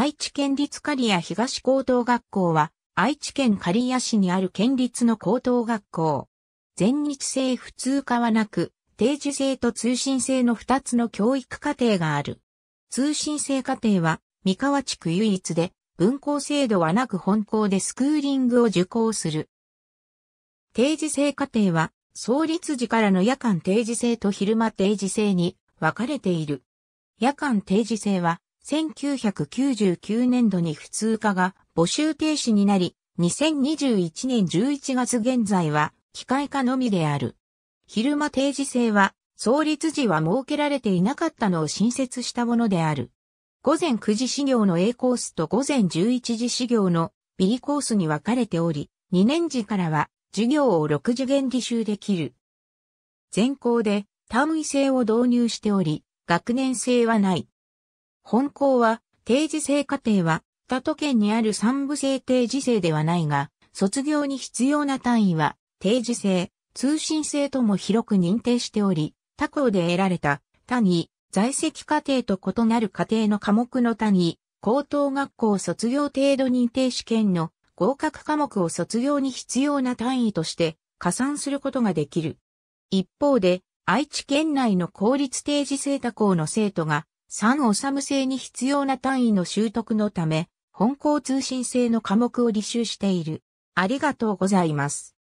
愛知県立刈谷東高等学校は、愛知県刈谷市にある県立の高等学校。全日制普通科はなく、定時制と通信制の2つの教育課程がある。通信制課程は、三河地区唯一で、分校制度はなく本校でスクーリングを受講する。定時制課程は、創立時からの夜間定時制と昼間定時制に分かれている。夜間定時制は、1999年度に普通科が募集停止になり、2021年11月現在は機械科のみである。昼間定時制は創立時は設けられていなかったのを新設したものである。午前9時始業の A コースと午前11時始業の B コースに分かれており、2年時からは授業を6次元履修できる。全校で単位制を導入しており、学年制はない。本校は、定時制課程は、他都県にある三部制定時制ではないが、卒業に必要な単位は、定時制、通信制とも広く認定しており、他校で得られた、他に、在籍課程と異なる課程の科目の他に、高等学校卒業程度認定試験の合格科目を卒業に必要な単位として加算することができる。一方で、愛知県内の公立定時制他校の生徒が三おさむ制に必要な単位の習得のため、本校通信制の科目を履修している。ありがとうございます。